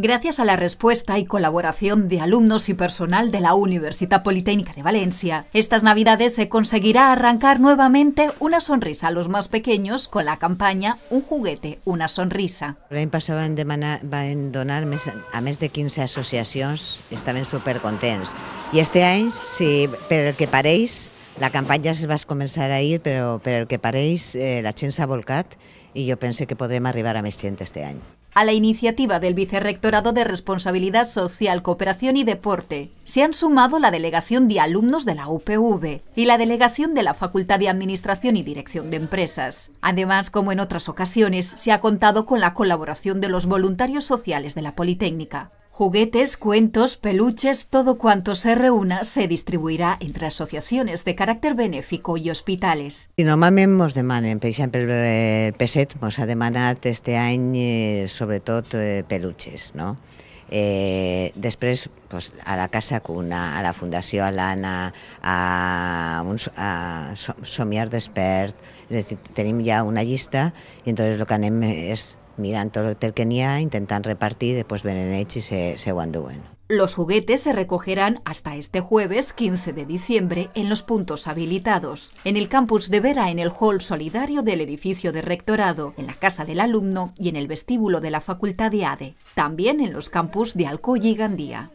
Gracias a la respuesta y colaboración de alumnos y personal de la Universidad Politécnica de Valencia, estas Navidades se conseguirá arrancar nuevamente una sonrisa a los más pequeños con la campaña Un juguete, una sonrisa. El en donar a más de 15 estaban súper contentos. Y este año, si, pero que paréis, la campaña se va a comenzar a ir, pero el que pareix eh, la chensa volcat y yo pensé que podremos arribar a més gent este año. A la iniciativa del Vicerrectorado de Responsabilidad Social, Cooperación y Deporte se han sumado la Delegación de Alumnos de la UPV y la Delegación de la Facultad de Administración y Dirección de Empresas. Además, como en otras ocasiones, se ha contado con la colaboración de los voluntarios sociales de la Politécnica. Juguetes, cuentos, peluches, todo cuanto se reúna se distribuirá entre asociaciones de carácter benéfico y hospitales. Y normalment ens demanen, per exemple, el PESET ens ha demanat este any eh, sobretot eh, peluches, no? Eh, després, pues, a la Casa Cuna, a la Fundació Alana, a, uns, a Somiar Despert, és a dir, tenim ja una llista i entonces el que anem eh, és Miran todo el que tenía, intentan repartir, después venen en se, se Los juguetes se recogerán hasta este jueves 15 de diciembre en los puntos habilitados, en el campus de Vera, en el hall solidario del edificio de rectorado, en la casa del alumno y en el vestíbulo de la facultad de ADE, también en los campus de Alcoy y Gandía.